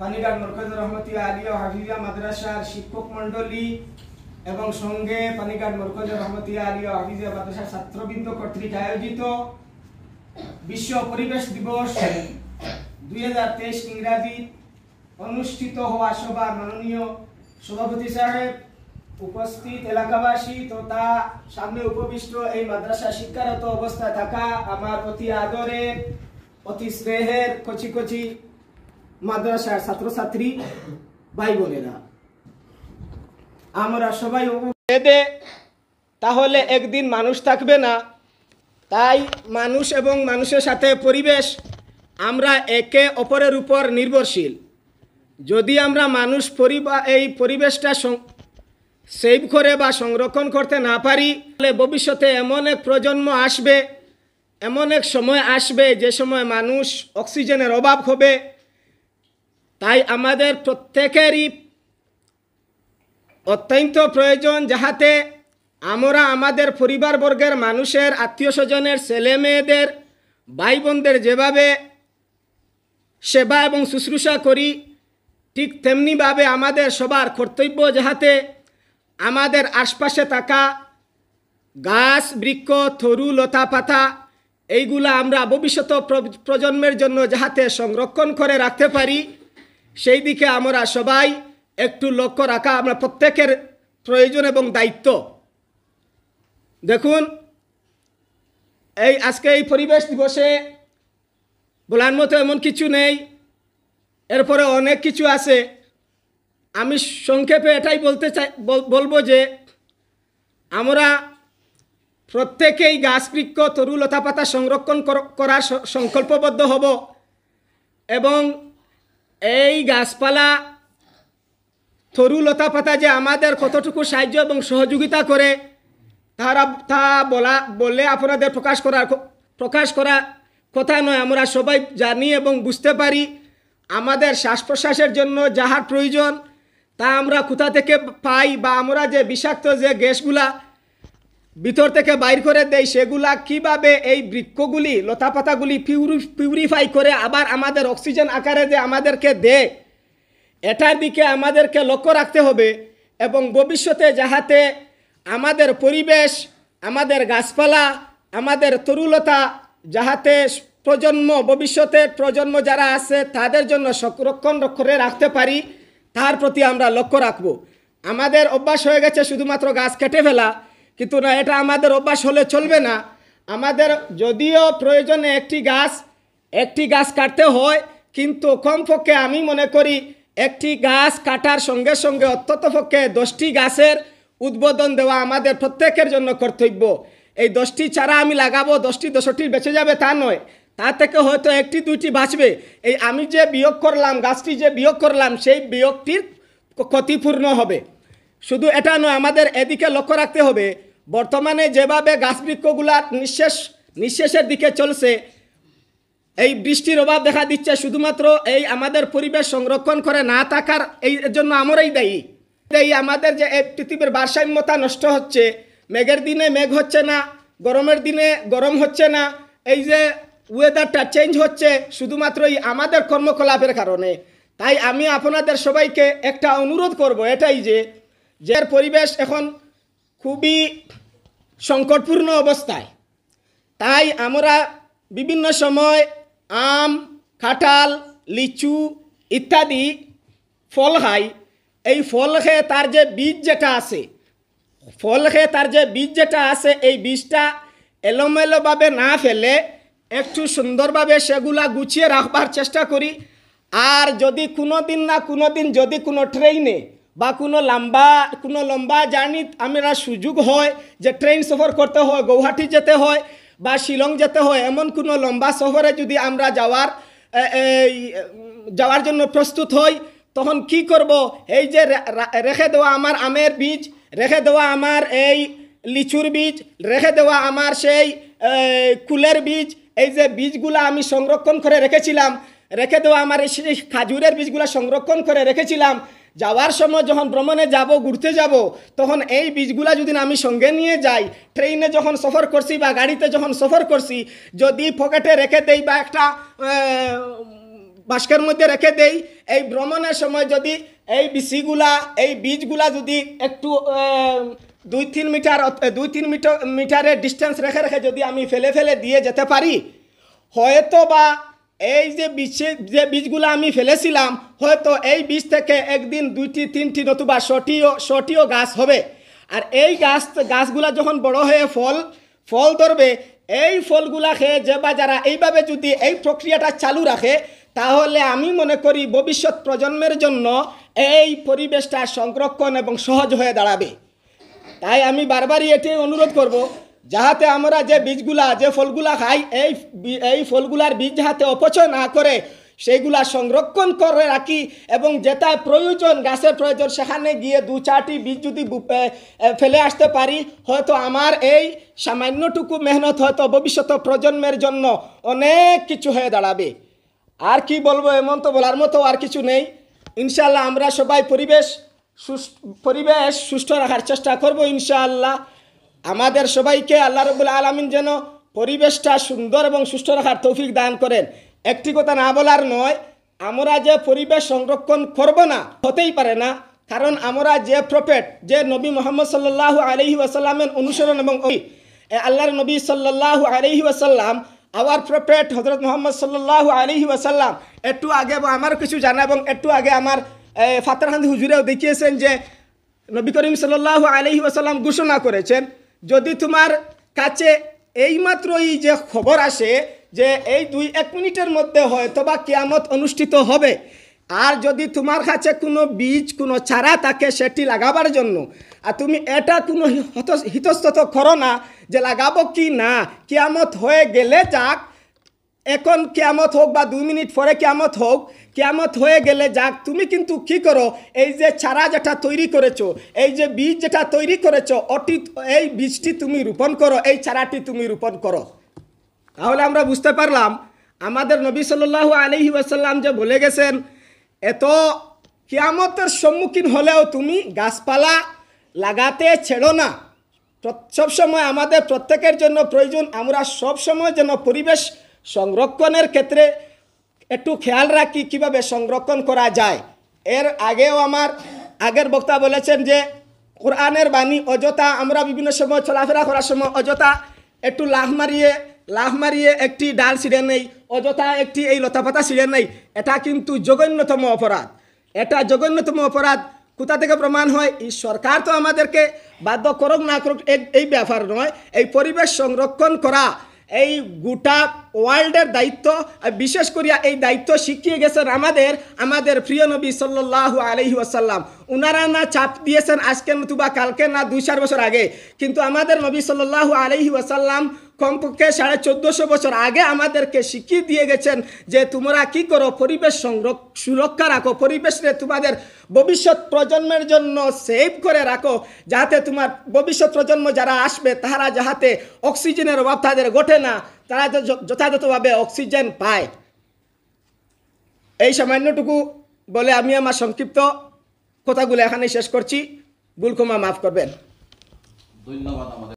পানিগার মরকজ রহমতি আলিয়া হাফিজিয়া মাদ্রাসার শিক্ষক মন্ডলী এবং সঙ্গে পানিগার মরকজ রহমতি আলিয়া হাফিজিয়া মাদ্রাসার ছাত্রবৃন্দ কর্তৃক আয়োজিত বিশ্ব পরিবেশ দিবস দুই হাজার তেইশ ইংরাজি অনুষ্ঠিত হওয়া সভার মাননীয় সভাপতি সাহেব উপস্থিত এলাকাবাসী তথা সামনে উপবিষ্ট এই মাদ্রাসা শিক্ষারত অবস্থায় থাকা আমার অতি আদরে অতি স্নেহের কচি কচি মাদ্রাসার ছাত্রছাত্রী ভাই বোনেরা আমরা সবাই বেদে তাহলে একদিন মানুষ থাকবে না তাই মানুষ এবং মানুষের সাথে পরিবেশ আমরা একে অপরের উপর নির্ভরশীল যদি আমরা মানুষ পরিবা এই পরিবেশটা সেভ করে বা সংরক্ষণ করতে না পারি তাহলে ভবিষ্যতে এমন এক প্রজন্ম আসবে এমন এক সময় আসবে যে সময় মানুষ অক্সিজেনের অভাব হবে তাই আমাদের প্রত্যেকেরই অত্যন্ত প্রয়োজন যাহাতে আমরা আমাদের পরিবারবর্গের মানুষের আত্মীয় স্বজনের ছেলে মেয়েদের ভাই বোনদের যেভাবে সেবা এবং শুশ্রূষা করি ঠিক তেমনিভাবে আমাদের সবার কর্তব্য যাহাতে আমাদের আশপাশে থাকা গাছ বৃক্ষ থরু লতা পাতা এইগুলা আমরা ভবিষ্যত প্রজন্মের জন্য যাহাতে সংরক্ষণ করে রাখতে পারি সেই দিকে আমরা সবাই একটু লক্ষ্য রাখা আমরা প্রত্যেকের প্রয়োজন এবং দায়িত্ব দেখুন এই আজকে এই পরিবেশ দিবসে বলার মতো এমন কিছু নেই এরপরে অনেক কিছু আছে আমি সংক্ষেপে এটাই বলতে চাই বলবো যে আমরা প্রত্যেকেই গাছবৃক্ষ তরু লতাপাতা সংরক্ষণ করার সংকল্পবদ্ধ হব এবং এই গাছপালা থরু লতা পাতা যে আমাদের কতটুকু সাহায্য এবং সহযোগিতা করে তারা তা বলা বলে আপনাদের প্রকাশ করার প্রকাশ করা কথা নয় আমরা সবাই জানি এবং বুঝতে পারি আমাদের শ্বাস প্রশ্বাসের জন্য যাহার প্রয়োজন তা আমরা কোথা থেকে পাই বা আমরা যে বিষাক্ত যে গ্যাসগুলা ভিতর থেকে বাইর করে দেয় সেগুলা কিভাবে এই বৃক্ষগুলি লতাপাতাগুলি পিউরি পিউরিফাই করে আবার আমাদের অক্সিজেন আকারে যে আমাদেরকে দেয় এটার দিকে আমাদেরকে লক্ষ্য রাখতে হবে এবং ভবিষ্যতে যাহাতে আমাদের পরিবেশ আমাদের গাছপালা আমাদের তরুলতা যাহাতে প্রজন্ম ভবিষ্যতে প্রজন্ম যারা আছে তাদের জন্য সংরক্ষণ করে রাখতে পারি তার প্রতি আমরা লক্ষ্য রাখব আমাদের অভ্যাস হয়ে গেছে শুধুমাত্র গাছ কেটে ফেলা কিন্তু না এটা আমাদের অভ্যাস হলে চলবে না আমাদের যদিও প্রয়োজনে একটি গাছ একটি গাছ কাটতে হয় কিন্তু কমপক্ষে আমি মনে করি একটি গাছ কাটার সঙ্গে সঙ্গে পক্ষে দশটি গাছের উদ্বোধন দেওয়া আমাদের প্রত্যেকের জন্য কর্তব্য এই দশটি চারা আমি লাগাবো দশটি দশটি বেঁচে যাবে তা নয় তা থেকে হয়তো একটি দুইটি বাঁচবে এই আমি যে বিয়োগ করলাম গাছটি যে বিয়োগ করলাম সেই বিয়োগটির ক্ষতিপূর্ণ হবে শুধু এটা নয় আমাদের এদিকে লক্ষ্য রাখতে হবে বর্তমানে যেভাবে গাছবৃক্ষগুলার নিঃশেষ নিঃশেষের দিকে চলছে এই বৃষ্টির অভাব দেখা দিচ্ছে শুধুমাত্র এই আমাদের পরিবেশ সংরক্ষণ করে না থাকার এই জন্য আমরাই দায়ী এই আমাদের যে এই পৃথিবীর ভারসাম্যতা নষ্ট হচ্ছে মেঘের দিনে মেঘ হচ্ছে না গরমের দিনে গরম হচ্ছে না এই যে ওয়েদারটা চেঞ্জ হচ্ছে শুধুমাত্র এই আমাদের কর্মকলাপের কারণে তাই আমি আপনাদের সবাইকে একটা অনুরোধ করব এটাই যে যে পরিবেশ এখন খুবই সংকটপূর্ণ অবস্থায় তাই আমরা বিভিন্ন সময় আম কাঁঠাল লিচু ইত্যাদি ফল খাই এই ফল খেয়ে তার যে বীজ যেটা আছে ফল খেয়ে তার যে বীজ যেটা আছে এই বীজটা এলোমেলোভাবে না ফেলে একটু সুন্দরভাবে সেগুলা গুছিয়ে রাখবার চেষ্টা করি আর যদি কোনো দিন না কোনো দিন যদি কোনো ট্রেনে বা কোনো লম্বা কোনো লম্বা জার্নি আমরা সুযোগ হয় যে ট্রেন সফর করতে হয় গৌহাটি যেতে হয় বা শিলং যেতে হয় এমন কোনো লম্বা সফরে যদি আমরা যাওয়ার যাওয়ার জন্য প্রস্তুত হই তখন কি করব এই যে রেখে দেওয়া আমার আমের বীজ রেখে দেওয়া আমার এই লিচুর বীজ রেখে দেওয়া আমার সেই কুলের বীজ এই যে বীজগুলো আমি সংরক্ষণ করে রেখেছিলাম রেখে দেওয়া আমার সেই খাজুরের বীজগুলো সংরক্ষণ করে রেখেছিলাম যাওয়ার সময় যখন ভ্রমণে যাব ঘুরতে যাব তখন এই বীজগুলা যদি আমি সঙ্গে নিয়ে যাই ট্রেনে যখন সফর করছি বা গাড়িতে যখন সফর করছি যদি পকেটে রেখে দেই বা একটা বাস্কের মধ্যে রেখে দেই এই ভ্রমণের সময় যদি এই বিসিগুলা এই বীজগুলা যদি একটু দুই তিন মিটার দুই তিন মিটার মিটারের ডিস্টেন্স রেখে রেখে যদি আমি ফেলে ফেলে দিয়ে যেতে পারি হয়তো বা এই যে বীজে যে বীজগুলো আমি ফেলেছিলাম হয়তো এই বীজ থেকে একদিন দুইটি তিনটি নতুবা শটিও শটিও গাছ হবে আর এই গাছ গাছগুলা যখন বড় হয়ে ফল ফল ধরবে এই ফলগুলা খেয়ে যে বা যারা এইভাবে যদি এই প্রক্রিয়াটা চালু রাখে তাহলে আমি মনে করি ভবিষ্যৎ প্রজন্মের জন্য এই পরিবেশটা সংরক্ষণ এবং সহজ হয়ে দাঁড়াবে তাই আমি বারবারই এটি অনুরোধ করব যাহাতে আমরা যে বীজগুলা যে ফলগুলা খাই এই এই ফলগুলার বীজ যাহাতে অপচয় না করে সেইগুলা সংরক্ষণ করে রাখি এবং যেটা প্রয়োজন গাছের প্রয়োজন সেখানে গিয়ে দু চারটি বীজ যদি ফেলে আসতে পারি হয়তো আমার এই সামান্যটুকু মেহনত হয়তো ভবিষ্যত প্রজন্মের জন্য অনেক কিছু হয়ে দাঁড়াবে আর কি বলবো এমন তো বলার মতো আর কিছু নেই ইনশাল্লাহ আমরা সবাই পরিবেশ পরিবেশ সুস্থ রাখার চেষ্টা করব ইনশাআল্লাহ আমাদের সবাইকে আল্লাহ রবুল আলমিন যেন পরিবেশটা সুন্দর এবং সুস্থ রাখার তৌফিক দান করেন একটি কথা না বলার নয় আমরা যে পরিবেশ সংরক্ষণ করব না হতেই পারে না কারণ আমরা যে প্রফেট যে নবী মোহাম্মদ সাল্লাহ আলহি আসাল্লামের অনুসরণ এবং আল্লাহর নবী সাল্লাহ আলহি ওয়াসাল্লাম আওয়ার প্রফেট হজরত মোহাম্মদ সাল্লাহ আলহি আসাল্লাম একটু আগে আমার কিছু জানা এবং একটু আগে আমার ফাতারহান্দি হুজুরেও দেখিয়েছেন যে নবী করিম সাল্লাহ আলহি আসাল্লাম ঘোষণা করেছেন যদি তোমার কাছে এইমাত্রই যে খবর আসে যে এই দুই এক মিনিটের মধ্যে হয়তো বা কেয়ামত অনুষ্ঠিত হবে আর যদি তোমার কাছে কোনো বীজ কোনো চারা থাকে সেটি লাগাবার জন্য আর তুমি এটা কোনো হিতস্তত করো না যে লাগাবো কি না কেয়ামত হয়ে গেলে যাক এখন কেয়ামত হোক বা দুই মিনিট পরে কেয়ামত হোক কেয়ামত হয়ে গেলে যাক তুমি কিন্তু কি করো এই যে চারা যেটা তৈরি করেছো এই যে বীজ যেটা তৈরি করেছো অটি এই বীজটি তুমি রোপণ করো এই চারাটি তুমি রোপণ করো তাহলে আমরা বুঝতে পারলাম আমাদের নবী সাল্লাহ আলহি আসাল্লাম যে বলে গেছেন এত কেয়ামতের সম্মুখীন হলেও তুমি গাছপালা লাগাতে ছেড়ো না সবসময় আমাদের প্রত্যেকের জন্য প্রয়োজন আমরা সবসময় যেন পরিবেশ সংরক্ষণের ক্ষেত্রে একটু খেয়াল রাখি কীভাবে সংরক্ষণ করা যায় এর আগেও আমার আগের বক্তা বলেছেন যে কোরআনের বাণী অযথা আমরা বিভিন্ন সময় চলাফেরা করার সময় অযথা একটু লাভ মারিয়ে লাভ মারিয়ে একটি ডাল ছিঁড়ে নেই অযথা একটি এই লতাপাতা ছিঁড়ে নেই এটা কিন্তু জঘন্যতম অপরাধ এটা জঘন্যতম অপরাধ কোথা থেকে প্রমাণ হয় এই সরকার তো আমাদেরকে বাধ্য করুক না করুক এই ব্যাপার নয় এই পরিবেশ সংরক্ষণ করা এই গোটা ওয়ার্ল্ডের দায়িত্ব বিশেষ করিয়া এই দায়িত্ব শিখিয়ে গেছেন আমাদের আমাদের প্রিয় নবী সাল্লাহ আলহি ওয়াসাল্লাম উনারা না চাপ দিয়েছেন আজকে নতুবা কালকে না দুই চার বছর আগে কিন্তু আমাদের নবী সাল্লাহ আলহি ওয়াসাল্লাম কমপক্ষে সাড়ে চোদ্দোশো বছর আগে আমাদেরকে শিখিয়ে দিয়ে গেছেন যে তোমরা কি করো পরিবেশ সংরক্ষ সুরক্ষা রাখো পরিবেশে তোমাদের ভবিষ্যৎ প্রজন্মের জন্য সেভ করে রাখো যাতে তোমার ভবিষ্যৎ প্রজন্ম যারা আসবে তারা যাহাতে অক্সিজেনের অভাব তাদের ঘটে না তারা যথাযথভাবে অক্সিজেন পায় এই সামান্যটুকু বলে আমি আমার সংক্ষিপ্ত কথাগুলো এখানে শেষ করছি ভুল মাফ করবেন ধন্যবাদ আমাদের